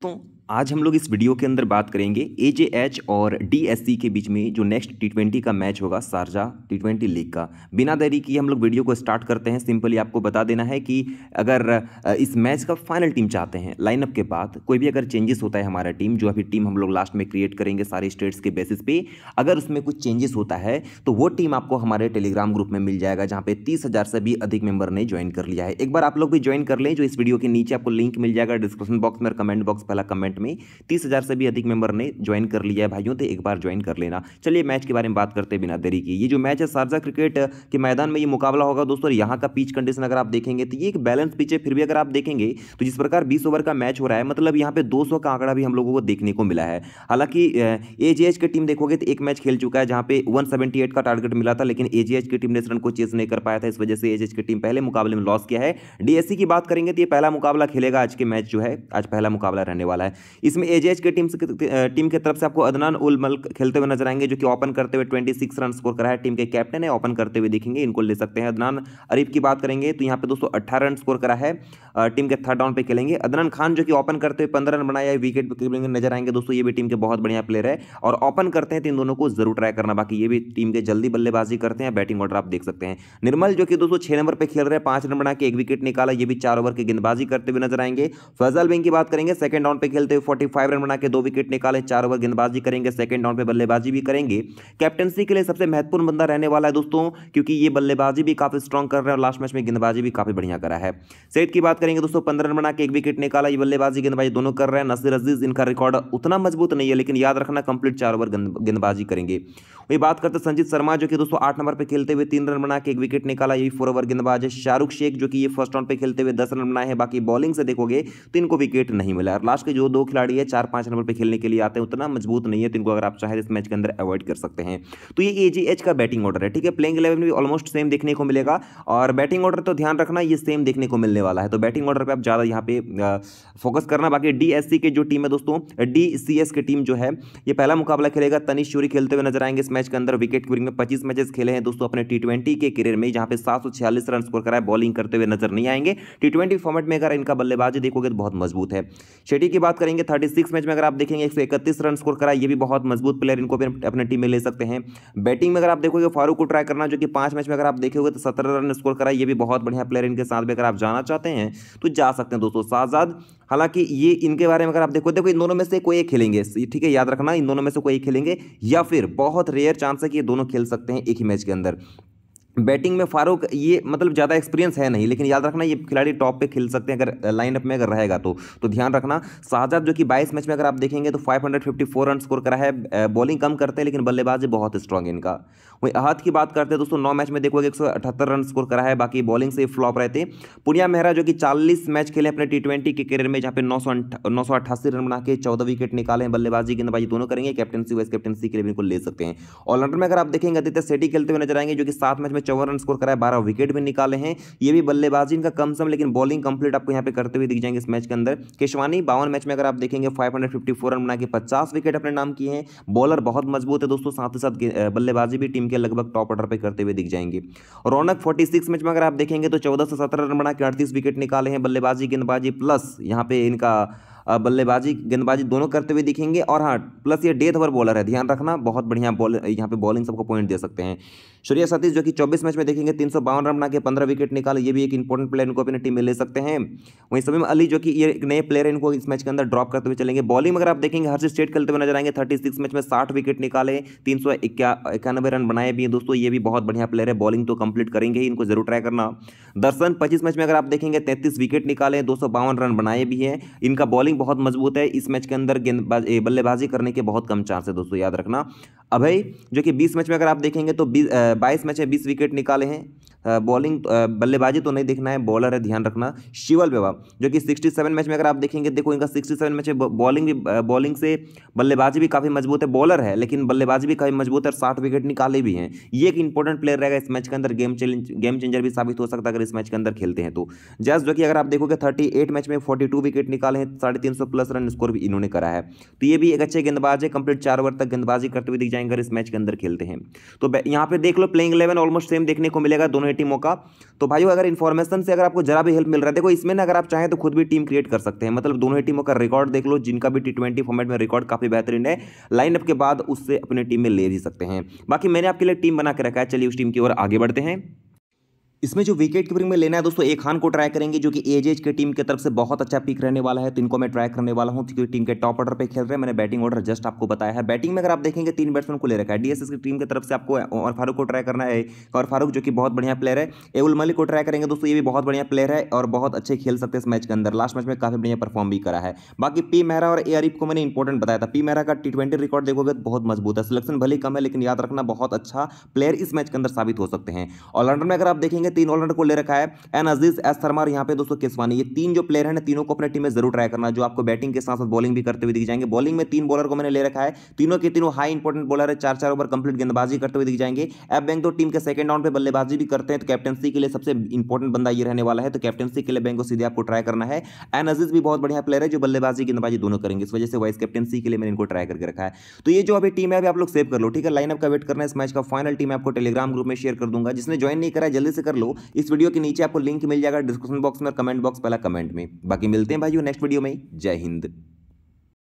Bon. आज हम लोग इस वीडियो के अंदर बात करेंगे एजेएच और डीएससी के बीच में जो नेक्स्ट टी ट्वेंटी का मैच होगा शारजा टी ट्वेंटी लीग का बिना देरी की हम लोग वीडियो को स्टार्ट करते हैं सिंपली आपको बता देना है कि अगर इस मैच का फाइनल टीम चाहते हैं लाइनअप के बाद कोई भी अगर चेंजेस होता है हमारा टीम जो अभी टीम हम लोग लास्ट में क्रिएट करेंगे सारे स्टेट्स के बेसिस पे अगर उसमें कुछ चेंजेस होता है तो वो टीम आपको हमारे टेलीग्राम ग्रुप में मिल जाएगा जहाँ पे तीस से भी अधिक मेंबर ने ज्वाइन कर लिया है एक बार आप लोग भी ज्वाइन कर लें जो इस वीडियो के नीचे आपको लिंक मिल जाएगा डिस्क्रिप्शन बॉक्स में कमेंट बॉक्स पहला कमेंट टूर्नामेंट में तीस हज़ार से भी अधिक मेंबर ने ज्वाइन कर लिया है भाइयों तो एक बार ज्वाइन कर लेना चलिए मैच के बारे में बात करते बिना देरी की ये जो मैच है शारजा क्रिकेट के मैदान में ये मुकाबला होगा दोस्तों यहाँ का पिच कंडीशन अगर आप देखेंगे तो ये एक बैलेंस पिच है फिर भी अगर आप देखेंगे तो जिस प्रकार बीस ओवर का मैच हो रहा है मतलब यहाँ पे दो का आंकड़ा भी हम लोगों को देखने को मिला है हालांकि एजीएच की टीम देखोगे तो एक मैच खेल चुका है जहाँ पे वन का टारगेट मिला था लेकिन एजीएच की टीम ने इस रन को चेस नहीं कर पाया था इस वजह से ए की टीम पहले मुकाबले में लॉस किया है डीएससी की बात करेंगे तो ये पहला मुकाबला खेलेगा आज के मैच जो है आज पहला मुकाबला रहने वाला है इसमें एजेज के टीम से टीम की तरफ से आपको अदनान उल मल्क खेलते हुए नजर आएंगे जो कि ओपन करते हुए ट्वेंटी सिक्स रन स्कोर करा है टीम के कैप्टन है ओपन करते हुए दिखेंगे इनको ले सकते हैं अदनान अरीफ की बात करेंगे तो यहाँ पे दोस्तों अट्ठारह रन स्कोर करा है टीम के थर्ड डाउन पर खेलेंगे अदनान खान जो कि ओपन करते हुए पंद्रह रन बनाया है विकेट नजर आएंगे दोस्तों ये भी टीम के बहुत बढ़िया प्लेयर है और ओपन करते हैं तो इन दोनों को जरूर ट्राई करना बाकी ये भी टीम के जल्दी बल्लेबाजी करते हैं बैटिंग ऑर्डर आप देख सकते हैं निर्मल जो कि दोस्तों छह नंबर पर खेल रहे हैं पांच रन बना के एक विकेट निकाला ये भी चार ओवर की गेंदबाजी करते हुए नजर आएंगे फैजल बिंग की बात करेंगे सेकंड राउंड पर खेलते फोर्टी 45 रन बना के दो विकेट निकाले चार ओवर गेंदबाजी करेंगे सेकंड राउंड पे बल्लेबाजी भी करेंगे कैप्टनसी के लिए सबसे महत्वपूर्ण बंदा रहने वाला है दोस्तों क्योंकि ये बल्लेबाजी भी काफी स्ट्रॉन्ग कर रहा है और लास्ट मैच में गेंदबाजी भी काफी बढ़िया करा है सैद की बात करेंगे दोस्तों पंद्रह रन बना के एक विकेट निकाला ये बल्लेबाजी गेंदबाजी दोनों कर रहे हैं नसीर अजीज इनका रिकॉर्ड उतना मजबूत नहीं है लेकिन याद रखना कंप्लीट चार ओवर गेंदबाजी करेंगे वही बात करते संजीत शर्मा जो कि दोस्तों आठ नंबर पर खेलते हुए तीन रन बना के एक विकेट निकाला ये फोर ओवर गेंदबाज है शाहरुख शेख जो कि ये फर्स्ट राउंड पर खेलते हुए दस रन बनाए हैं बाकी बॉलिंग से देखोगे तो इनको विकेट नहीं मिला और लास्ट के जो दो खिलाड़ी है चार पाँच नंबर पर खेलने के लिए आते हैं उतना मजबूत नहीं है तो इनको अगर आप चाहें तो इस मैच के अंदर अवॉइड कर सकते हैं तो ये ए का बैटिंग ऑर्डर है ठीक है प्लेइंग इलेवन भी ऑलमोस्ट सेम देखने को मिलेगा और बैटिंग ऑर्डर तो ध्यान रखना ये सेम देखने को मिलने वाला है तो बैटिंग ऑर्डर पर आप ज़्यादा यहाँ पे फोकस करना बाकी डी के जो टीम है दोस्तों डी की टीम जो है ये पहला मुकाबला खेलेगा तनिश चूरी खेलते हुए नजर आएंगे इस मैच के अंदर विकेट कीपिंग में पच्चीस मैचेस खेले हैं दोस्तों अपने टी के करियर में जहाँ पे सात रन स्कोर कराए बॉलिंग करते हुए नजर नहीं आएंगे टी फॉर्मेट में अगर इनका बल्लेबाजी देखोगे तो बहुत मजबूत है शेटी की बात करें करेंगे थर्टी सिक्स मैच में अगर आप देखेंगे एक सौ इकतीस रन स्कोर करा ये भी बहुत मजबूत प्लेयर इनको भी अपने टीम में ले सकते हैं बैटिंग में अगर आप देखोगे फारूक को ट्राई करना जो कि पांच मैच में अगर आप देखोगे तो सत्रह रन स्कोर करा ये भी बहुत बढ़िया प्लेयर इनके साथ में अगर आप जाना चाहते हैं तो जा सकते हैं दोस्तों साजाद हालांकि ये इनके बारे में अगर आप देखो देखो इन दोनों में से कोई एक खेलेंगे ठीक है याद रखना इन दोनों में से कोई एक खेलेंगे या फिर बहुत रेयर चांस है कि ये दोनों खेल सकते हैं एक ही मैच के अंदर बैटिंग में फारूक ये मतलब ज़्यादा एक्सपीरियंस है नहीं लेकिन याद रखना ये खिलाड़ी टॉप पे खेल सकते हैं अगर लाइनअप में अगर रहेगा तो तो ध्यान रखना शाहजाद जो कि 22 मैच में अगर आप देखेंगे तो 554 रन स्कोर करा है बॉलिंग कम करते हैं लेकिन बल्लेबाजी बहुत स्ट्रांग इनका वहीं अहद की बात करते हैं दोस्तों नौ मैच में देखोगे एक रन स्कोर करा है बाकी बॉलिंग से फ्लॉप रहते पुनिया मेहरा जो कि चालीस मैच खेले अपने टी के करियर में जहाँ पे नौ रन बना के चौदह विकेट निकाले हैं बल्लेबाजी गेंदबाजी दोनों करेंगे कैप्टनसी वाइस कैप्टनसी के लिए इनको ले सकते हैं ऑलराउंडर में अगर आप देखेंगे आदित्य सेटी खेलते हुए नजर आएंगे जो कि सात मैच में चौवन रन स्कोर कराए बारह विकेट भी निकाले हैं ये भी बल्लेबाजी इनका कम सम लेकिन बॉलिंग कंप्लीट आपको यहाँ पे करते हुए दिख जाएंगे इस मैच के अंदर केशवानी बावन मैच में अगर आप देखेंगे फाइव रन बना के पचास विकेट अपने नाम किए हैं बॉलर बहुत मजबूत है दोस्तों साथ ही साथ बल्लेबाजी भी टीम के लगभग टॉप ऑर्डर पर करते हुए दिख जाएंगे रौनक फोर्टी मैच में अगर आप देखेंगे तो चौदह से सत्रह रन बना के अड़तीस विकेट निकाले हैं बल्लेबाजी गेंदबाजी प्लस यहाँ पे इनका बल्लेबाजी गेंदबाजी दोनों करते हुए दिखेंगे और हाँ प्लस ये डेथ ओवर बॉलर है ध्यान रखना बहुत बढ़िया बॉल यहाँ पे बॉलिंग सबको पॉइंट दे सकते हैं सूर्या सतीश जो कि चौबीस मैच में देखेंगे तीन सौ रन बना के पंद्रह विकेट निकाले ये भी एक इंपॉर्टेंट प्लेयर इनको अपनी टीम में ले सकते हैं वहीं में अली जो कि ये एक नए प्लेयर है इनको इस मैच के अंदर ड्रॉप करते हुए चलेंगे बॉलिंग अगर आप देखेंगे हर्ष स्टेट खेलते हुए नजर आएंगे थर्टी मैच में साठ विकेट निकाले तीन इक्यानवे रन बनाए भी हैं दोस्तों ये भी बहुत बढ़िया प्लेयर है बॉलिंग तो कंप्लीट करेंगे ही इनको जरूर ट्राई करना दर्शन पच्चीस मैच में अगर आप देखेंगे तैंतीस विकेट निकाले दो रन बनाए भी हैं इनका बॉलिंग बहुत मजबूत है इस मैच के अंदर गेंदबाज बल्लेबाजी करने के बहुत कम चांस है दोस्तों याद रखना अभय हम्म। जो कि बीस मैच में अगर आप देखेंगे तो बीस बाईस मैच में बीस विकेट निकाले हैं बॉलिंग बल्लेबाजी तो नहीं देखना है बॉलर है ध्यान रखना शिवल बेवा जो कि सिक्सटी सेवन मैच में अगर आप देखेंगे देखो इनका सिक्सटी सेवन मैच बॉलिंग भी बॉलिंग से बल्लेबाजी भी काफ़ी मजबूत है बॉलर है लेकिन बल्लेबाजी भी काफ़ी मजबूत है सात साठ विकेट निकाले भी हैं ये एक इंपॉर्टेंट प्लेयर रहेगा इस मैच के अंदर गेम चेंज गेम चेंजर भी साबित हो सकता है अगर इस मैच के अंदर खेलते हैं तो जस्ट जो कि अगर आप देखोगे थर्टी एट मैच में फोर्टी टू विकेट निकाले हैं साढ़े तीन सौ प्लस रन स्कोर भी इन्होंने करा है तो ये भी एक अच्छे गेंदबाज है कंप्लीट चार ओवर तक गेंदबाजी करते हुए दिख जाएंगे अगर इस मैच के अंदर खेलते हैं तो यहाँ पे देख लो प्लेइंग इलेवन ऑलमोस्ट सेम देखने को मिलेगा दोनों टीमों का तो भाइयों अगर इन्फॉर्मेशन से अगर आपको जरा भी हेल्प मिल रहा है देखो इसमें ना अगर आप चाहें तो खुद भी टीम क्रिएट कर सकते हैं मतलब दोनों ही टीमों का रिकॉर्ड देख लो जिनका भी टी फॉर्मेट में रिकॉर्ड काफ़ी बेहतरीन है लाइनअप के बाद उससे अपने टीम में ले भी सकते हैं बाकी मैंने आपके लिए टीम बना के रखा है चलिए उस टीम की ओर आगे बढ़ते हैं इसमें जो विकेट कीपिंग में लेना है दोस्तों ए खान को ट्राई करेंगे जो कि एजेज के टीम की तरफ से बहुत अच्छा पिक रहने वाला है तो इनको मैं ट्राई करने वाला हूँ क्योंकि टीम के टॉप ऑर्डर पे खेल रहे हैं मैंने बैटिंग ऑर्डर जस्ट आपको बताया है बैटिंग में अगर आप देखेंगे तीन बैट्समैन को ले रखा है डीएसएस की टीम की तरफ से आपको और फारूक को ट्राई करना है और फारूक जो कि बहुत बढ़िया प्लेयर है एउल मलिक को ट्राई करेंगे दोस्तों ये भी बहुत बढ़िया प्लेयर है और बहुत अच्छे खेल सकते हैं इस मैच के अंदर लास्ट मैच में काफी बढ़िया परफॉर्म भी करा है बाकी पी मेहरा और ए आरिफ को मैंने इंपॉर्टेंट बताया था पी मेहरा का टी रिकॉर्ड देखोगे तो बहुत मजबूत है सिलेक्शन भले कम है लेकिन याद रखना बहुत अच्छा प्लेयर इस मैच के अंदर साबित हो सकते हैं ऑलराउंडर में अगर आप देखेंगे ने तीन ऑलराउंडर को ले रखा है एन अजीज एस शर्मा यहाँ पे दोस्तों किसवानी ये तीन जो प्लेयर हैं तीनों को अपने टीम में जरूर ट्राई करना जो आपको बैटिंग के साथ साथ बॉलिंग भी करते हुए दिख जाएंगे बॉलिंग में तीन बॉलर को मैंने ले रखा है तीनों के तीनों हाई इंपॉर्टेंट बॉलर है चार चार ओवर कंप्लीट गेंदबाजी करते हुए दिख जाएंगे एफ बैंक तो टीम के सेकंड राउंड पर बल्लेबाजी भी करते हैं तो कैप्टनसी के लिए सबसे इंपॉर्टेंट बंदा ये रहने वाला है तो कैप्टनसी के लिए बैंक को सीधे आपको ट्राई करना है एन अजीज भी बहुत बढ़िया प्लेयर है जो बल्लेबाजी गेंदबाजी दोनों करेंगे इस वजह से वाइस कैप्टनसी के लिए मैंने इनको ट्राई करके रखा है तो ये जो अभी टीम है अभी आप लोग सेव कर लो ठीक है लाइनअप का वेट करना है इस मैच का फाइनल टीम आपको टेलीग्राम ग्रुप में शेयर कर दूंगा जिसने ज्वाइन नहीं करा जल्दी से कर लो इस वीडियो के नीचे आपको लिंक मिल जाएगा डिस्क्रिप्शन बॉक्स में और कमेंट बॉक्स पहला कमेंट में बाकी मिलते हैं भाई नेक्स्ट वीडियो में जय हिंद